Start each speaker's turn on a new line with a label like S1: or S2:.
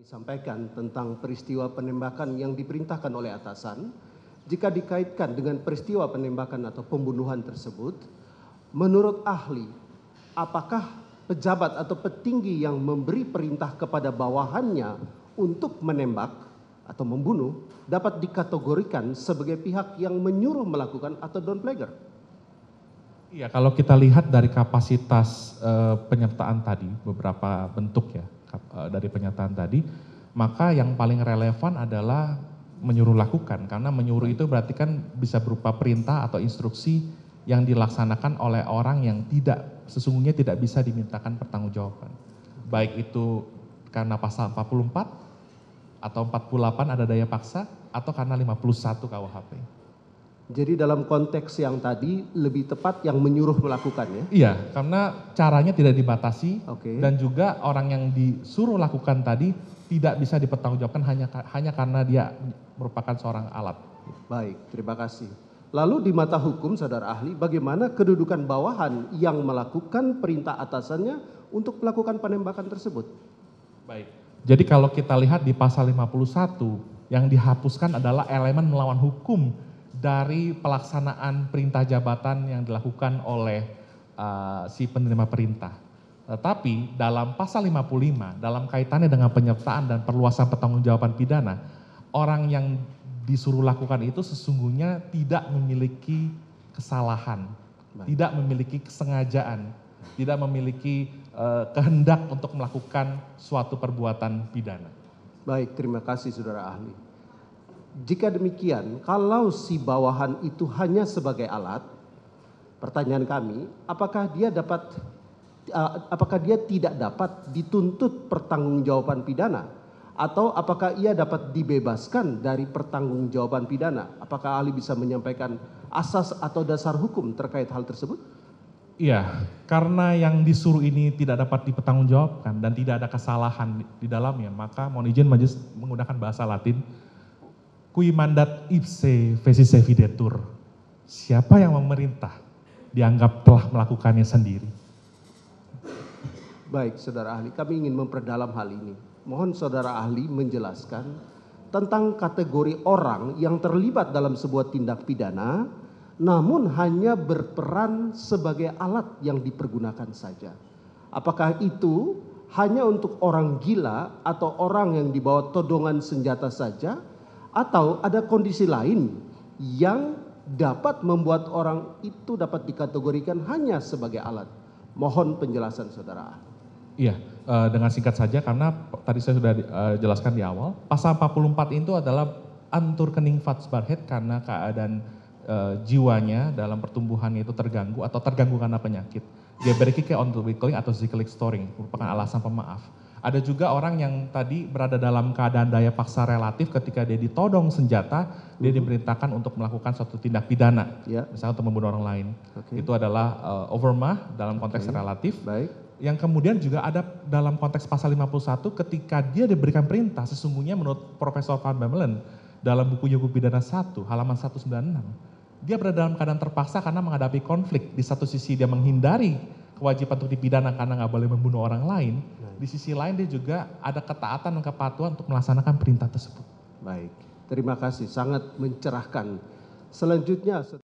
S1: disampaikan tentang peristiwa penembakan yang diperintahkan oleh atasan jika dikaitkan dengan peristiwa penembakan atau pembunuhan tersebut menurut ahli apakah pejabat atau petinggi yang memberi perintah kepada bawahannya untuk menembak atau membunuh dapat dikategorikan sebagai pihak yang menyuruh melakukan atau don't flagger?
S2: Iya, kalau kita lihat dari kapasitas uh, penyertaan tadi beberapa bentuk ya Eh, dari pernyataan tadi maka yang paling relevan adalah menyuruh lakukan karena menyuruh itu berarti kan bisa berupa perintah atau instruksi yang dilaksanakan oleh orang yang tidak sesungguhnya tidak bisa dimintakan pertanggungjawaban baik itu karena pasal 44 atau 48 ada daya paksa atau karena 51 KUHP.
S1: Jadi dalam konteks yang tadi lebih tepat yang menyuruh melakukannya.
S2: Iya, karena caranya tidak dibatasi okay. dan juga orang yang disuruh lakukan tadi tidak bisa dipertanggungjawabkan hanya hanya karena dia merupakan seorang alat.
S1: Baik, terima kasih. Lalu di mata hukum saudara ahli bagaimana kedudukan bawahan yang melakukan perintah atasannya untuk melakukan penembakan tersebut? Baik.
S2: Jadi kalau kita lihat di pasal 51 yang dihapuskan adalah elemen melawan hukum dari pelaksanaan perintah jabatan yang dilakukan oleh uh, si penerima perintah. Tetapi dalam pasal 55, dalam kaitannya dengan penyertaan dan perluasan pertanggungjawaban pidana, orang yang disuruh lakukan itu sesungguhnya tidak memiliki kesalahan, Baik. tidak memiliki kesengajaan, tidak memiliki uh, kehendak untuk melakukan suatu perbuatan pidana.
S1: Baik, terima kasih saudara ahli. Jika demikian, kalau si bawahan itu hanya sebagai alat, pertanyaan kami, apakah dia dapat eh, apakah dia tidak dapat dituntut pertanggungjawaban pidana atau apakah ia dapat dibebaskan dari pertanggungjawaban pidana? Apakah ahli bisa menyampaikan asas atau dasar hukum terkait hal tersebut?
S2: Iya, karena yang disuruh ini tidak dapat dipertanggungjawabkan dan tidak ada kesalahan di dalamnya, maka mohon izin majelis menggunakan bahasa Latin Kui mandat ipse vesis evidetur. Siapa yang memerintah dianggap telah melakukannya sendiri.
S1: Baik, saudara ahli, kami ingin memperdalam hal ini. Mohon saudara ahli menjelaskan tentang kategori orang yang terlibat dalam sebuah tindak pidana namun hanya berperan sebagai alat yang dipergunakan saja. Apakah itu hanya untuk orang gila atau orang yang dibawa todongan senjata saja atau ada kondisi lain yang dapat membuat orang itu dapat dikategorikan hanya sebagai alat. Mohon penjelasan saudara.
S2: Iya, eh, dengan singkat saja karena tadi saya sudah eh, jelaskan di awal, pasal 44 itu adalah antur kening fats barhead karena keadaan eh, jiwanya dalam pertumbuhan itu terganggu atau terganggu karena penyakit. on the weakling atau ziklik storing merupakan alasan pemaaf. Ada juga orang yang tadi berada dalam keadaan daya paksa relatif ketika dia ditodong senjata, uh -huh. dia mhm. diperintahkan untuk melakukan suatu tindak pidana, yeah. misalnya untuk membunuh orang lain. Okay. Itu adalah uh, overmah dalam konteks okay. relatif. Baik. Yang kemudian juga ada dalam konteks pasal 51 ketika dia diberikan perintah sesungguhnya menurut Profesor Van Bemelen dalam buku Hukum Pidana 1 halaman 196 dia berada dalam keadaan terpaksa karena menghadapi konflik. Di satu sisi dia menghindari kewajiban untuk dipidana karena nggak boleh membunuh orang lain, nah. di sisi lain dia juga ada ketaatan dan kepatuhan untuk melaksanakan perintah tersebut.
S1: Baik, terima kasih, sangat mencerahkan. Selanjutnya.